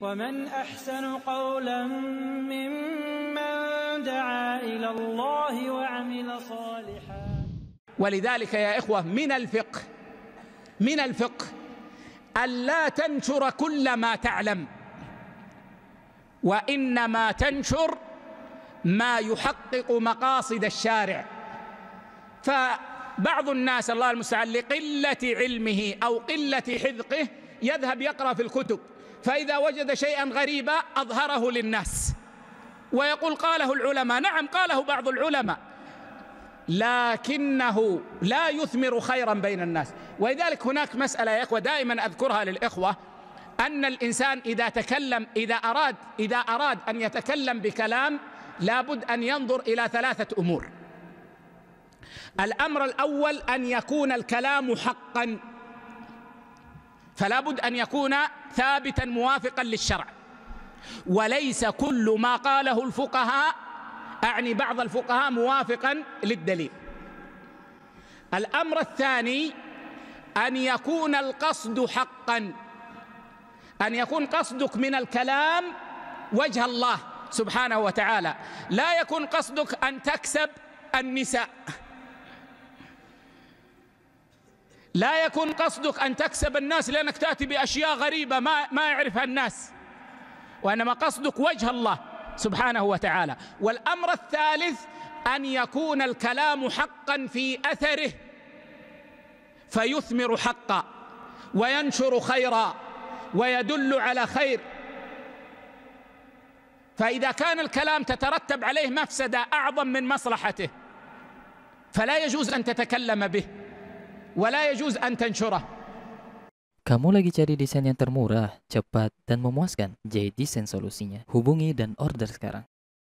ومن أحسن قولا ممن دعا إلى الله وعمل صالحا ولذلك يا إخوة من الفقه من الفقه ألا تنشر كل ما تعلم وإنما تنشر ما يحقق مقاصد الشارع فبعض الناس الله المستعان لقلة علمه أو قلة حذقه يذهب يقرأ في الكتب فإذا وجد شيئا غريبا أظهره للناس ويقول قاله العلماء نعم قاله بعض العلماء لكنه لا يثمر خيرا بين الناس ولذلك هناك مسألة يا إخوة دائما أذكرها للإخوة أن الإنسان إذا تكلم إذا أراد إذا أراد أن يتكلم بكلام لابد أن ينظر إلى ثلاثة أمور الأمر الأول أن يكون الكلام حقا فلا بد أن يكون ثابتا موافقا للشرع وليس كل ما قاله الفقهاء أعني بعض الفقهاء موافقا للدليل الأمر الثاني أن يكون القصد حقا أن يكون قصدك من الكلام وجه الله سبحانه وتعالى لا يكون قصدك أن تكسب النساء لا يكون قصدك ان تكسب الناس لانك تاتي باشياء غريبه ما ما يعرفها الناس وانما قصدك وجه الله سبحانه وتعالى والامر الثالث ان يكون الكلام حقا في اثره فيثمر حقا وينشر خيرا ويدل على خير فاذا كان الكلام تترتب عليه مفسده اعظم من مصلحته فلا يجوز ان تتكلم به Kamu lagi cari desain yang termurah, cepat, dan memuaskan? Jadi Desain solusinya. Hubungi dan order sekarang.